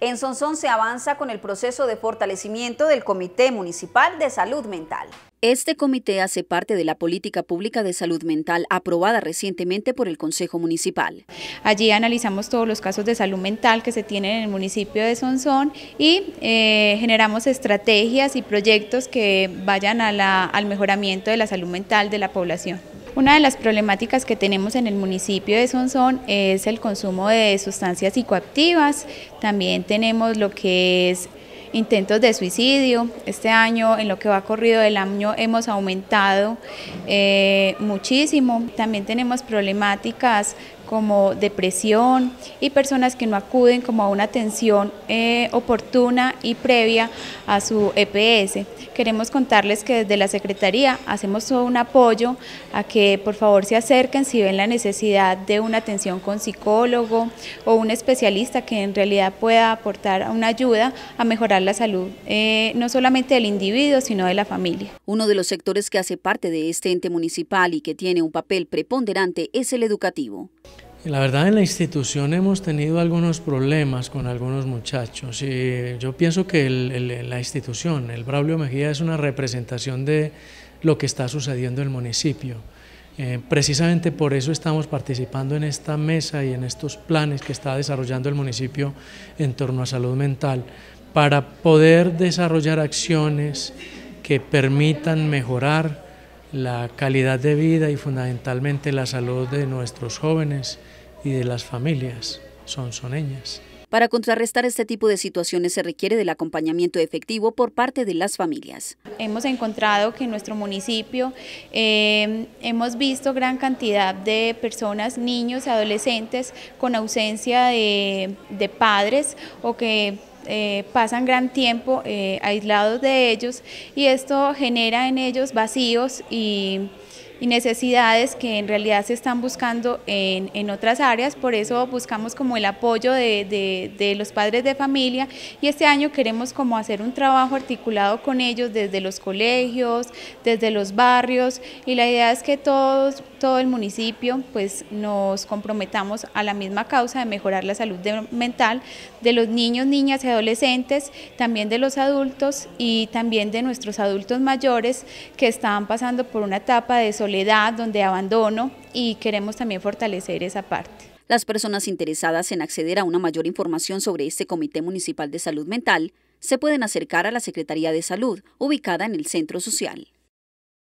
En Sonsón se avanza con el proceso de fortalecimiento del Comité Municipal de Salud Mental. Este comité hace parte de la política pública de salud mental aprobada recientemente por el Consejo Municipal. Allí analizamos todos los casos de salud mental que se tienen en el municipio de Sonsón y eh, generamos estrategias y proyectos que vayan al mejoramiento de la salud mental de la población. Una de las problemáticas que tenemos en el municipio de Sonsón es el consumo de sustancias psicoactivas, también tenemos lo que es intentos de suicidio. Este año, en lo que va corrido del año, hemos aumentado eh, muchísimo. También tenemos problemáticas como depresión y personas que no acuden como a una atención eh, oportuna y previa a su EPS. Queremos contarles que desde la Secretaría hacemos un apoyo a que por favor se acerquen si ven la necesidad de una atención con psicólogo o un especialista que en realidad pueda aportar una ayuda a mejorar la salud, eh, no solamente del individuo, sino de la familia. Uno de los sectores que hace parte de este ente municipal y que tiene un papel preponderante es el educativo la verdad en la institución hemos tenido algunos problemas con algunos muchachos y yo pienso que la institución, el Braulio Mejía, es una representación de lo que está sucediendo en el municipio. Eh, precisamente por eso estamos participando en esta mesa y en estos planes que está desarrollando el municipio en torno a salud mental, para poder desarrollar acciones que permitan mejorar la calidad de vida y fundamentalmente la salud de nuestros jóvenes y de las familias son soneñas Para contrarrestar este tipo de situaciones se requiere del acompañamiento efectivo por parte de las familias. Hemos encontrado que en nuestro municipio em, hemos visto gran cantidad de personas, niños, adolescentes con ausencia de, de padres o que eh, pasan gran tiempo eh, aislados de ellos y esto genera en ellos vacíos y y necesidades que en realidad se están buscando en, en otras áreas, por eso buscamos como el apoyo de, de, los padres de familia y este año queremos como hacer un trabajo articulado con ellos desde los colegios, desde los barrios y la idea es que todos, todo el municipio pues nos comprometamos a la misma causa de mejorar la salud mental de los niños, niñas y adolescentes, también de los adultos y también de nuestros adultos mayores que están pasando por una etapa de soledad soledad, donde abandono y queremos también fortalecer esa parte. Las personas interesadas en acceder a una mayor información sobre este Comité Municipal de Salud Mental se pueden acercar a la Secretaría de Salud, ubicada en el Centro Social.